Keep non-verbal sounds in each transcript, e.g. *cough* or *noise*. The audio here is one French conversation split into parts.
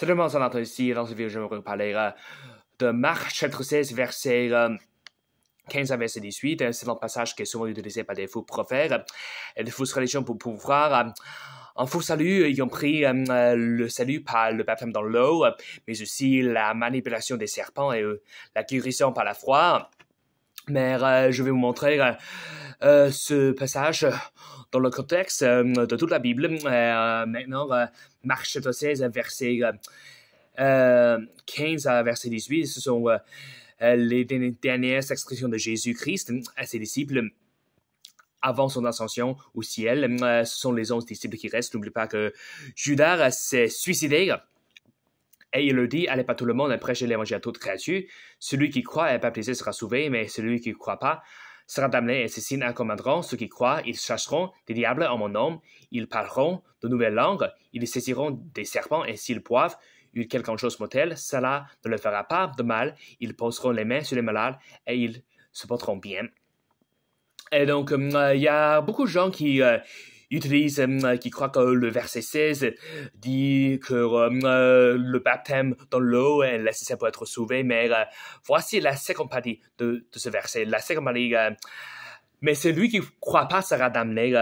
Seulement son attendre, ici, dans ce vidéo, je vais vous parler de Marc chapitre 16, verset 15 euh, à verset 18. C'est un passage qui est souvent utilisé par des faux prophètes et des fausses religions pour pouvoir euh, en faux salut, euh, ils ont pris le salut par le baptême dans l'eau, mais aussi la manipulation des serpents et la guérison par la froid. Mais je vais vous montrer euh, ce passage euh, dans le contexte euh, de toute la Bible. maintenant, Marc chapitre 16, verset 15 à verset 18, ce sont les dernières expressions de Jésus-Christ à ses disciples avant son ascension au ciel. ce sont les onze disciples qui restent. N'oubliez pas que Judas s'est suicidé. Et il leur dit, allez pas tout le monde, prêchez l'évangile à toute créature. Celui qui croit et pas baptisé sera sauvé, mais celui qui ne croit pas sera amenés et signes ceux qui croient, ils chercheront des diables en mon nom, ils parleront de nouvelles langues, ils saisiront des serpents et s'ils boivent quelque chose mortel cela ne leur fera pas de mal, ils poseront les mains sur les malades et ils se porteront bien. Et donc, euh, il y a beaucoup de gens qui, euh, utilise, euh, qui croit que le verset 16 dit que euh, euh, le baptême dans l'eau est nécessaire pour être sauvé, mais voici la seconde partie de, de, ce verset. La seconde partie, mais celui qui ne croit pas sera damné,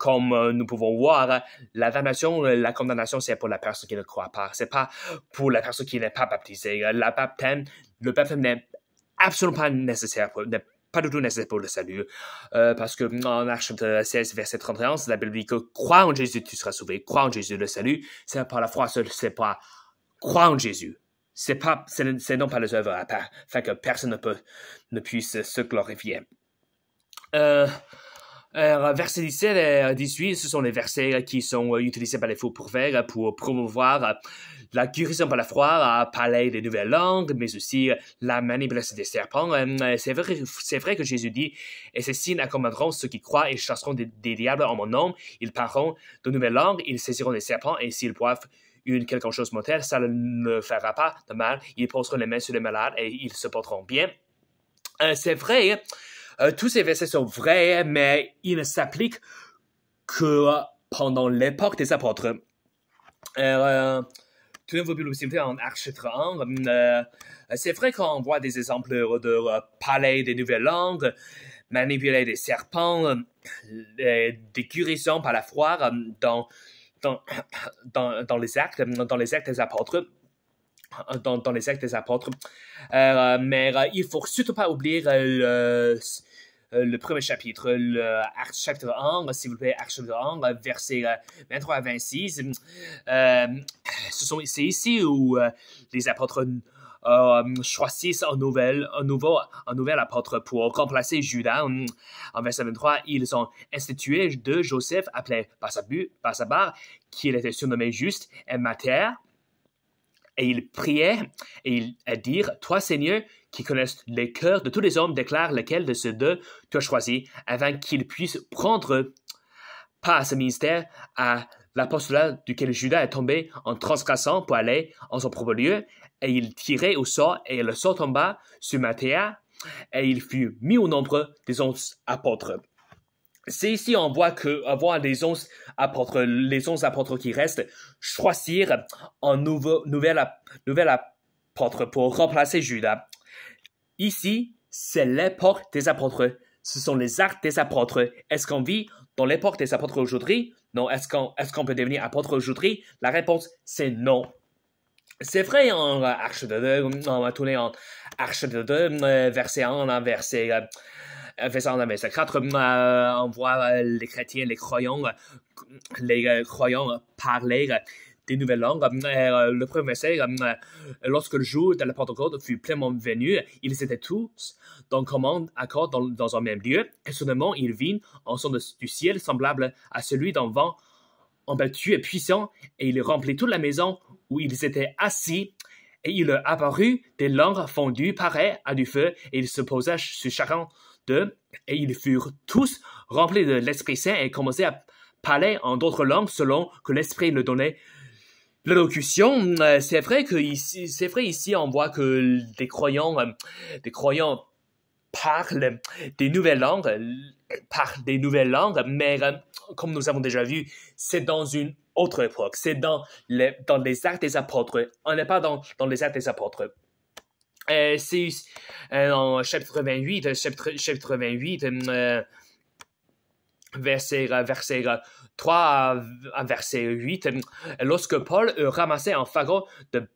comme nous pouvons voir. La damnation, la condamnation, c'est pour la personne qui ne croit pas. C'est pas pour la personne qui n'est pas baptisée. La baptême, le baptême n'est absolument pas nécessaire, n'est pas du tout nécessaire pour le salut. Euh, parce que mm, en Acte 16, euh, verset 31, la Bible dit que crois en Jésus, tu seras sauvé. Crois en Jésus, le salut, c'est pas la foi seule, c'est pas crois en Jésus. C'est pas, c'est non pas les œuvres à part, afin que personne ne peut, ne puisse se glorifier. Euh, alors, verset 17 et 18, ce sont les versets qui sont euh, utilisés par les faux prophètes pour promouvoir euh, la guérison par la froid, euh, parler des nouvelles langues, mais aussi la manipulation des serpents. C'est vrai, c'est vrai que Jésus dit « Et ces signes accommoderont ceux qui croient et chasseront des, diables en mon nom. Ils parleront de nouvelles langues, ils saisiront des serpents, et s'ils boivent une quelque chose mortelle, ça ne fera pas de mal. Ils poseront les mains sur les malades et ils se porteront bien. c'est vrai hein, euh, tous ces versets sont vrais, mais ils ne s'appliquent que pendant l'époque des apôtres. Euh, euh, le vous peut en chapitre en Euh, c'est vrai qu'on voit des exemples de palais des nouvelles langues, manipuler des serpents, des, guérisons par la foi *coughs* dans, dans, les actes, dans les actes des apôtres. Euh, dans, les actes des apôtres. Euh, mais euh, il faut surtout pas oublier le premier chapitre, le chapitre 1, s'il vous plaît, chapitre 1, versets 23 à 26. ce sont, c'est ici où les apôtres choisissent un, nouvel, un, nouveau, un nouvel apôtre pour remplacer Judas. En verset 23, ils ont institué deux Joseph appelés Basabar, qui était surnommé Juste, et matière et il priait et il a dit, « Toi Seigneur, qui connaissent les cœurs de tous les hommes, déclare lequel de ces deux tu as choisi, afin qu'il puisse prendre part à ce ministère, à l'apostolat duquel Judas est tombé en transgressant pour aller en son propre lieu, et il tirait au sort, et le sort tomba sur Matthéa et il fut mis au nombre des onze apôtres c'est ici on voit que avoir les onze apôtres, les onze apôtres qui restent choisir un nouveau, nouvel, nouvel apôtre pour remplacer Judas. Ici, c'est l'époque des apôtres. Ce sont les actes des apôtres. Est-ce qu'on vit dans l'époque des apôtres aujourd'hui? Non. Est-ce qu'on est qu'on peut devenir apôtre aujourd'hui? La réponse, c'est non. C'est vrai en euh, Arche Deux. on va tourner en de 2, euh, verset 1, hein, verset... Euh, faisant la messe on voit euh, les chrétiens, les croyants, euh, les euh, croyants parler des nouvelles langues. le premier verset, lorsque le jour de la Pentecôte fut pleinement venu, ils étaient tous dans commande accord dans, dans un même lieu, et soudainement ils vinrent en son du ciel semblable à celui d'un vent embattu et puissant, et il remplit toute la maison où ils étaient assis, et il apparut des langues fondues pareilles à du feu, et il se posa sur chacun et ils furent tous remplis de l'Esprit Saint et commençaient à parler en d'autres langues selon que l'Esprit leur donnait L'allocution, euh, c'est vrai que ici, c'est vrai ici, on voit que des croyants, euh, des croyants parlent des nouvelles langues, euh, parlent des nouvelles langues, mais comme nous avons déjà vu, c'est dans une autre époque. C'est dans les, dans les actes des apôtres. On n'est pas dans les actes des apôtres. Euh, c'est en euh, chapitre 28, euh, verset, verset 3 à verset 8, lorsque Paul ramassait un fagot de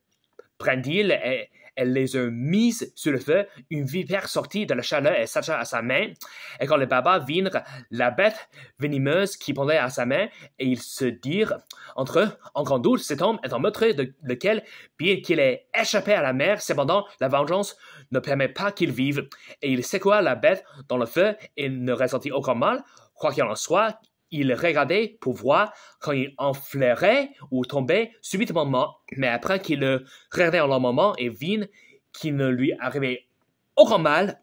brindille et, elle les a mises sur le feu, une vipère sortie de la chaleur et s'attacha à sa main, et quand les babas vinrent la bête venimeuse qui pendait à sa main, et ils se dirent entre eux, en grand doute, cet homme est un meurtrier de lequel, bien qu'il ait échappé à la mer, cependant, la vengeance ne permet pas qu'il vive, et il secoua la bête dans le feu et ne ressentit aucun mal, quoi qu'il en soit, il regardait pour voir quand il flairait ou tombait subitement mais après qu'il le regardait en long moment et vit qu'il ne lui arrivait aucun mal,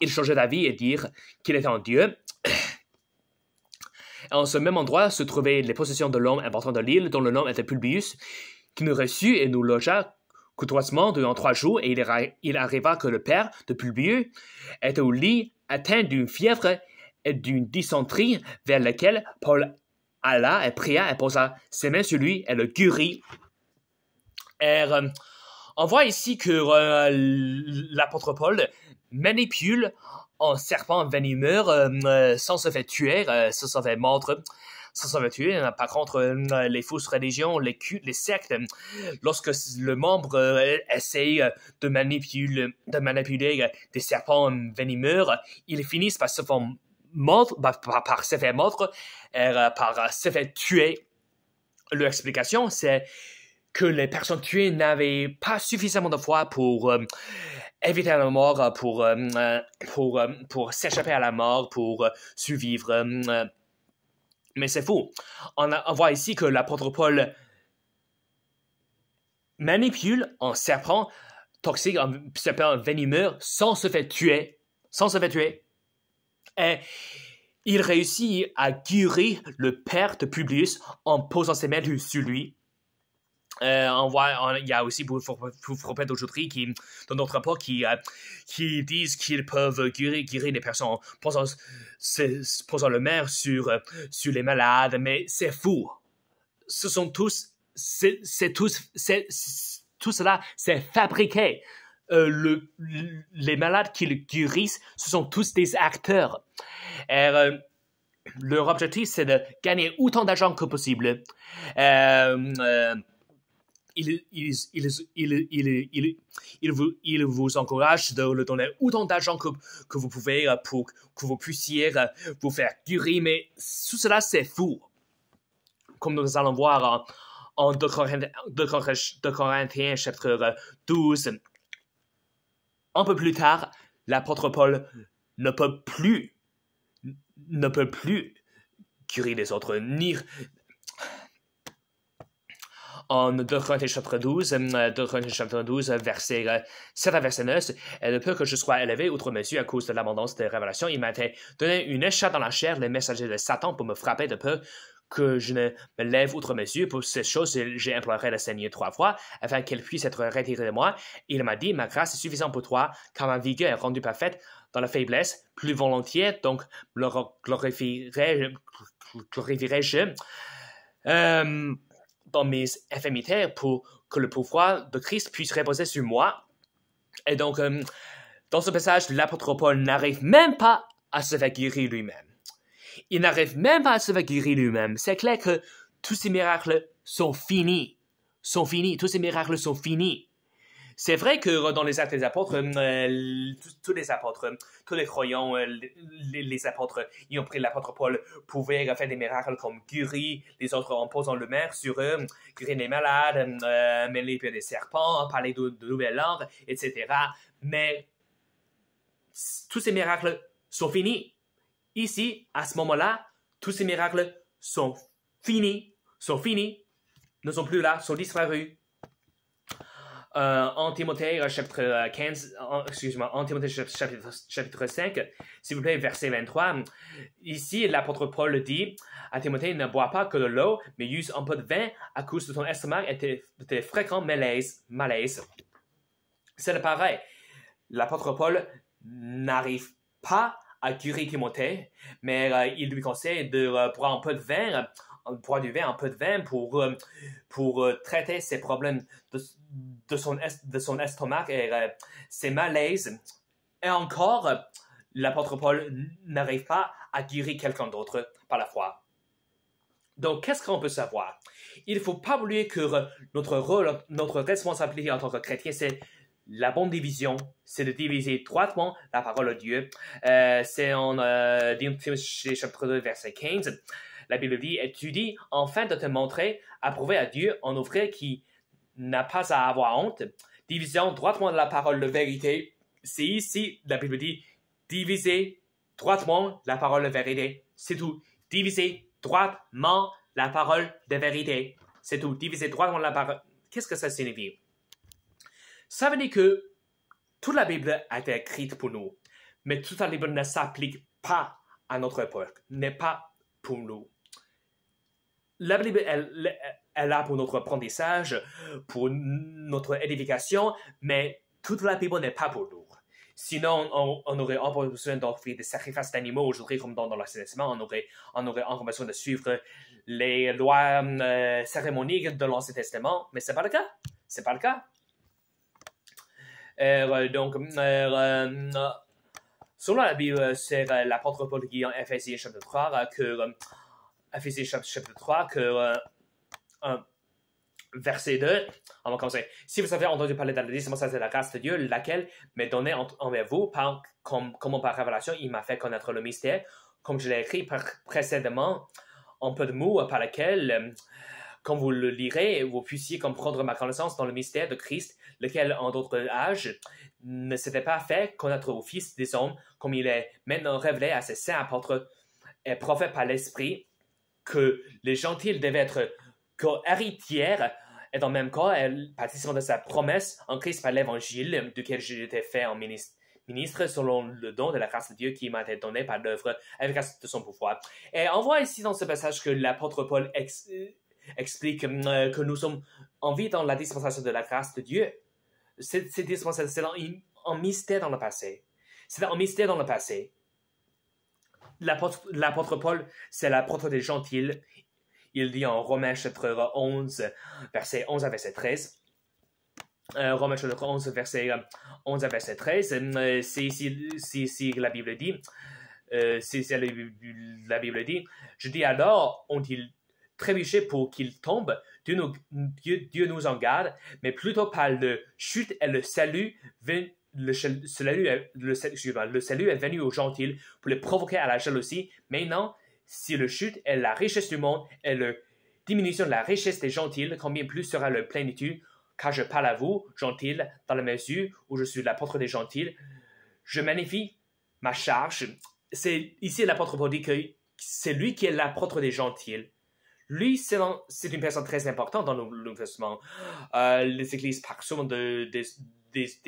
il changeait d'avis et dit qu'il était en Dieu. *clears throat* en ce même endroit se trouvaient les possessions de l'homme important de l'île, dont le nom était Publius, qui nous reçut et nous logea courtoisement durant trois jours, et il, arriva que le père de Publius était au lit atteint d'une fièvre et d'une dysenterie vers laquelle Paul alla et pria et posa ses mains sur lui et le guérit. Er, euh, on voit ici que euh, l'apôtre Paul manipule un serpent venimeur euh, sans se faire tuer, sans se faire mordre. sans se faire tuer. Par contre, les fausses religions, les cultes, les sectes, lorsque le membre essaye de manipuler, de manipuler des serpents venimeurs ils finissent par se faire ben, par, par se fait montre, euh, par euh, se fait tuer, L'explication, c'est que les personnes tuées n'avaient pas suffisamment de foi pour euh, éviter la mort, pour, pour, pour s'échapper à la mort, pour survivre. mais c'est faux. On, voit ici que la Paul manipule en serpent toxique, un serpent venimeux, sans se faire tuer, sans se faire tuer, et il réussit à guérir le père de Publius en posant ses mains sur lui. Euh, il y a aussi beaucoup de pour aujourd'hui qui, dans notre rapport, qui, euh, qui disent qu'ils peuvent guérir, les personnes en posant, posant le maire sur, euh, sur les malades, mais c'est fou. Ce sont tous, c'est tous, c'est, tout cela, c'est fabriqué. Euh, les malades qui le guérissent, ce sont tous des acteurs. Et, euh, leur objectif, c'est de gagner autant d'argent que possible. Euh, ils, vous, vous encouragent de leur donner autant d'argent que, vous pouvez pour que vous puissiez vous faire guérir, mais tout cela, c'est fou. Comme nous allons voir en, 2 Corinthiens chapitre 12, un peu plus tard, l'apôtre Paul ne peut plus, ne peut plus curer les autres, ni en 2 Corinthiens chapitre 12, 2 chapitre 12, verset 7 à verset 9, de peu que je sois élevé outre mesure à cause de l'abondance des révélations, il m'a donné une échelle dans la chair, les messagers de Satan, pour me frapper de peu. » que je ne me lève outre mes yeux pour ces choses J'ai imploré le Seigneur trois fois afin qu'elle puisse être retirée de moi. il m'a dit, ma grâce est suffisante pour toi, car ma vigueur est rendue parfaite dans la faiblesse, plus volontiers, donc glorifierai-je glorifierai euh, dans mes infirmités pour que le pouvoir de Christ puisse reposer sur moi. Et donc, euh, dans ce passage, l'apôtre Paul n'arrive même pas à se faire lui-même. Il n'arrive même pas à se guérir lui-même. C'est clair que tous ces miracles sont finis. Sont finis. Tous ces miracles sont finis. C'est vrai que euh, dans les actes des apôtres, euh, euh, tous, les apôtres, tous les croyants, les, apôtres, ils ont pris l'apôtre Paul pouvaient faire des miracles comme guérir les autres en posant le maire sur eux, guérir les malades, les pieds des serpents, parler de nouvelles langues, etc. Mais tous ces miracles sont finis. Ici, à ce moment-là, tous ces miracles sont finis, sont finis, ne sont plus là, sont disparus. Euh, en Timothée euh, chapitre 15, euh, excusez-moi, en Timothée chapitre, 5, s'il vous plaît, verset 23. Ici, l'apôtre Paul dit à Timothée, ne bois pas que de l'eau, mais use un peu de vin à cause de ton estomac et de tes fréquents malaises. malaises. C'est pareil. L'apôtre Paul n'arrive pas à qui montait, mais euh, il lui conseille de euh, boire un peu de vin, euh, du vin, un peu de vin pour, pour traiter ses problèmes de, son, de son estomac et ses malaises. Et encore, l'apôtre Paul n'arrive pas à guérir quelqu'un d'autre par la foi. Donc, qu'est-ce qu'on peut savoir? Il ne faut pas oublier que notre rôle, notre responsabilité en tant que chrétien, c'est la bonne division, c'est de diviser droitement la parole de Dieu. Euh, c'est en euh, chapitre 2, verset 15. La Bible dit, étudie enfin de te montrer, approuvé à Dieu, un ouvrier qui n'a pas à avoir honte. Division droitement de la parole de vérité. C'est ici, la Bible dit, diviser droitement la parole de vérité. C'est tout. Diviser droitement la parole de vérité. C'est tout. Diviser droitement la parole. Qu'est-ce que ça signifie? Ça veut dire que toute la Bible a été écrite pour nous, mais toute la Bible ne s'applique pas à notre époque, n'est pas pour nous. La Bible, elle, est là pour notre apprentissage, pour notre édification, mais toute la Bible n'est pas pour nous. Sinon, on, aurait encore besoin d'offrir des sacrifices d'animaux aujourd'hui, comme dans, l'Ancien Testament, on aurait, on encore besoin de suivre les lois euh, cérémoniques de l'Ancien Testament, mais ce n'est pas le cas. Ce n'est pas le cas. Euh, donc, euh, euh, selon la Bible, c'est l'apôtre Paul qui en Ephésiens chapitre 3 que 3 que verset 2, on va commencer. Si vous avez entendu parler la c'est la grâce de Dieu, laquelle m'est donnée envers vous, par, comme, par révélation, il m'a fait connaître le mystère, comme je l'ai écrit précédemment, un peu de mots, par laquelle quand vous le lirez, vous puissiez comprendre ma connaissance dans le mystère de Christ, lequel, en d'autres âges, ne s'était pas fait connaître au Fils des hommes, comme il est maintenant révélé à ses saints apôtres et prophètes par l'Esprit, que les gentils devaient être co-héritières et dans même cas, elle de sa promesse en Christ par l'Évangile, duquel j'ai été fait en ministre, ministre selon le don de la grâce de Dieu qui m'a été donné par l'œuvre grâce de son pouvoir. Et on voit ici dans ce passage que l'apôtre Paul explique mm, euh, que nous sommes en vie dans la dispensation de la grâce de Dieu. Cette, dispensation, c'est un, mystère dans le passé. C'est un mystère dans le passé. L'apôtre Paul, c'est l'apôtre des gentils. Il dit en Romains chapitre 11, verset 11 à verset 13. Euh, Romains chapitre 11, verset 11 euh, à verset 13. c'est ici que la Bible dit. C'est euh, c'est que la Bible dit. Je dis alors, ont-ils trébucher pour qu'il tombe, Dieu nous, en garde, mais plutôt par le chute et le salut, le, salut, le, salut est venu aux gentils pour les provoquer à la jalousie. Maintenant, si le chute est la richesse du monde et la diminution de la richesse des gentils, combien plus sera leur plénitude Car je parle à vous, gentils, dans la mesure où je suis l'apôtre des gentils, je magnifie ma charge. C'est ici l'apôtre pour dit que c'est lui qui est l'apôtre des gentils. Lui, c'est une personne très importante dans le euh, Nouveau les églises parlent souvent des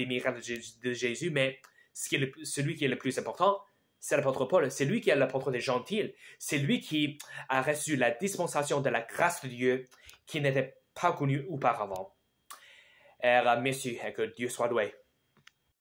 miracles de, Jésus, mais ce qui est le, celui qui est le plus important, c'est l'apôtre Paul. C'est lui qui est l'apôtre des gentils. C'est lui qui a reçu la dispensation de la grâce de Dieu qui n'était pas connue auparavant. Et, merci que Dieu soit loué.